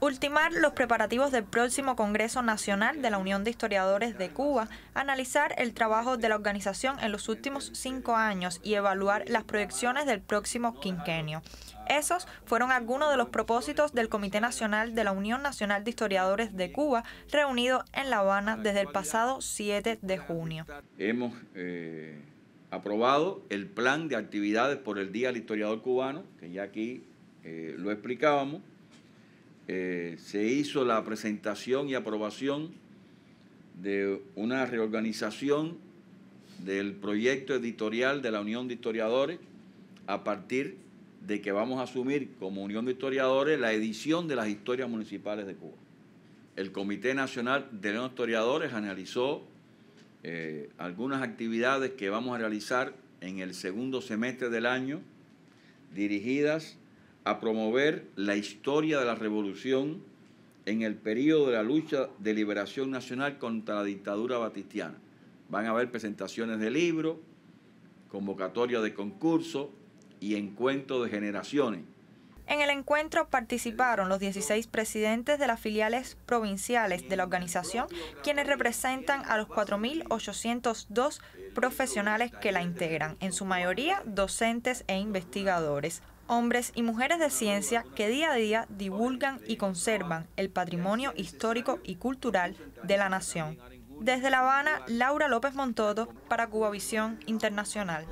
Ultimar los preparativos del próximo Congreso Nacional de la Unión de Historiadores de Cuba, analizar el trabajo de la organización en los últimos cinco años y evaluar las proyecciones del próximo quinquenio. Esos fueron algunos de los propósitos del Comité Nacional de la Unión Nacional de Historiadores de Cuba, reunido en La Habana desde el pasado 7 de junio. Hemos eh, aprobado el plan de actividades por el Día del Historiador Cubano, que ya aquí eh, lo explicábamos. Eh, se hizo la presentación y aprobación de una reorganización del proyecto editorial de la Unión de Historiadores a partir de que vamos a asumir como Unión de Historiadores la edición de las historias municipales de Cuba. El Comité Nacional de los Historiadores analizó eh, algunas actividades que vamos a realizar en el segundo semestre del año dirigidas a promover la historia de la revolución en el periodo de la lucha de liberación nacional contra la dictadura batistiana. Van a haber presentaciones de libros, convocatorias de concursos y encuentros de generaciones. En el encuentro participaron los 16 presidentes de las filiales provinciales de la organización, quienes representan a los 4.802 profesionales que la integran, en su mayoría docentes e investigadores hombres y mujeres de ciencia que día a día divulgan y conservan el patrimonio histórico y cultural de la nación. Desde La Habana, Laura López Montoto para Cubavisión Internacional.